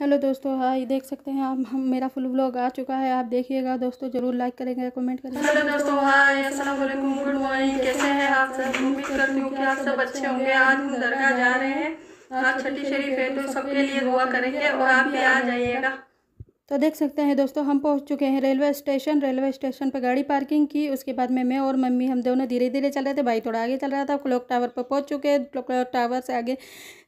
hello दोस्तों हाँ, ये देख सकते हैं आप हम मेरा फुल ब्लॉग आ चुका है आप देखिएगा दोस्तों जरूर लाइक करेंगे कमेंट करेंगे हेलो दोस्तों हाय अस्सलाम वालेकुम गुड मॉर्निंग कैसे हैं आप सब उम्मीद करती हूँ कि आप सब अच्छे होंगे आज हम दरगाह जा रहे हैं आज छठी शरीफ है तो सबके लिए दुआ करेंगे और आप भी आ जाइएगा तो देख सकते हैं दोस्तों हम पहुंच चुके हैं रेलवे स्टेशन रेलवे स्टेशन पर गाड़ी पार्किंग की उसके बाद में मैं और मम्मी हम दोनों धीरे धीरे चल रहे थे भाई थोड़ा आगे चल रहा था क्लॉक टावर पर पहुंच चुके हैं क्लॉक टावर से आगे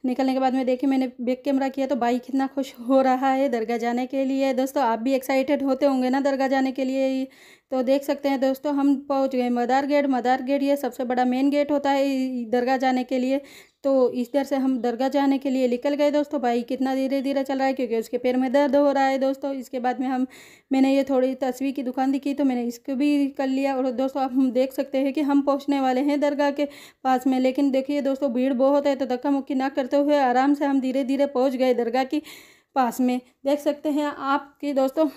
निकलने के बाद में देखिए मैंने बैक कैमरा किया तो भाई कितना खुश हो रहा है दरगाह जाने के लिए दोस्तों आप भी एक्साइटेड होते होंगे ना दरगाह जाने के लिए तो देख सकते हैं दोस्तों हम पहुँच गए मदार गेट मदार गेट ये सबसे बड़ा मेन गेट होता है दरगाह जाने के लिए तो इस तरह से हम दरगाह जाने के लिए निकल गए दोस्तों भाई कितना धीरे धीरे चल रहा है क्योंकि उसके पैर में दर्द हो रहा है दोस्तों इसके बाद में हम मैंने ये थोड़ी तस्वीर की दुकान दिखी तो मैंने इसको भी कर लिया और दोस्तों आप हम देख सकते हैं कि हम पहुँचने वाले हैं दरगाह के पास में लेकिन देखिए दोस्तों भीड़ बहुत है तो धक्का मुक्की ना करते हुए आराम से हम धीरे धीरे पहुँच गए दरगाह के पास में देख सकते हैं कि दोस्तों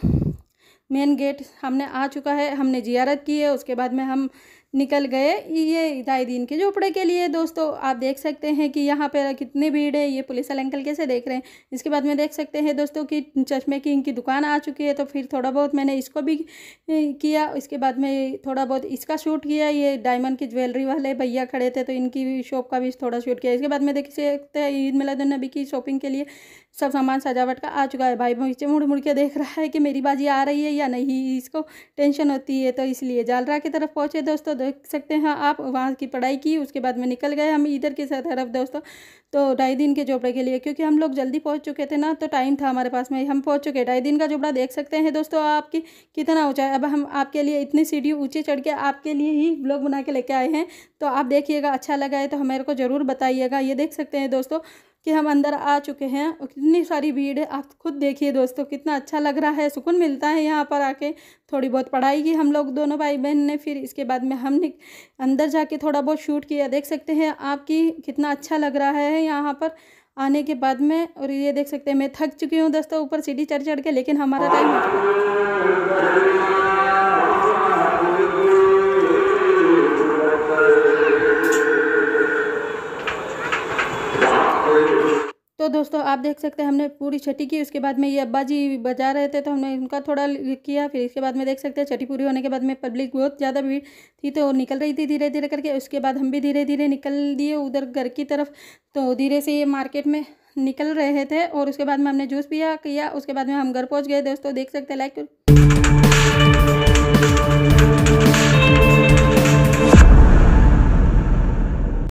मेन गेट हमने आ चुका है हमने जियारत की है उसके बाद में हम निकल गए ये दिन के झोपड़े के लिए दोस्तों आप देख सकते हैं कि यहाँ पर कितनी भीड़ है ये पुलिस वाले अंकल कैसे देख रहे हैं इसके बाद में देख सकते हैं दोस्तों कि चश्मे की इनकी दुकान आ चुकी है तो फिर थोड़ा बहुत मैंने इसको भी किया इसके बाद में थोड़ा बहुत इसका शूट किया ये डायमंड की ज्वेलरी वाले भैया खड़े थे तो इनकी शॉप का भी थोड़ा शूट किया इसके बाद में देख सकते हैं ईद मिलादुलनबी की शॉपिंग के लिए सब सामान सजावट का आ चुका है भाई मुझे मुड़ मुड़ के देख रहा है कि मेरी बाजी आ रही है या नहीं इसको टेंशन होती है तो इसलिए जालरा की तरफ पहुँचे दोस्तों देख सकते हैं हाँ, आप वहाँ की पढ़ाई की उसके बाद में निकल गए हम इधर के साथ अरब दोस्तों तो ढाई दिन के जोपड़े के लिए क्योंकि हम लोग जल्दी पहुँच चुके थे ना तो टाइम था हमारे पास में हम पहुँच चुके ढाई दिन का जोपड़ा देख सकते हैं दोस्तों आपकी कितना ऊँचा है अब हम आपके लिए इतनी सीढ़ी ऊँची चढ़ के आपके लिए ही ब्लॉग बना के लेके आए हैं तो आप देखिएगा अच्छा लगा है तो हमारे को ज़रूर बताइएगा ये देख सकते हैं दोस्तों कि हम अंदर आ चुके हैं कितनी सारी भीड़ है आप खुद देखिए दोस्तों कितना अच्छा लग रहा है सुकून मिलता है यहाँ पर आके थोड़ी बहुत पढ़ाई की हम लोग दोनों भाई बहन ने फिर इसके बाद में हमने अंदर जाके थोड़ा बहुत शूट किया देख सकते हैं आपकी कितना अच्छा लग रहा है यहाँ पर आने के बाद में और ये देख सकते हैं मैं थक चुकी हूँ दोस्तों ऊपर सीढ़ी चढ़ चढ़ के लेकिन हमारा टाइम तो दोस्तों आप देख सकते हैं हमने पूरी छठी की उसके बाद में ये अब्बा जी बजा रहे थे तो हमने उनका थोड़ा किया फिर इसके बाद में देख सकते हैं छठी पूरी होने के बाद में पब्लिक बहुत ज़्यादा भीड़ थी तो निकल रही थी धीरे धीरे करके उसके बाद हम भी धीरे धीरे निकल दिए उधर घर की तरफ तो धीरे से ये मार्केट में निकल रहे थे और उसके बाद में हमने जूस पिया किया उसके बाद में हम घर पहुँच गए दोस्तों देख सकते हैं लाइक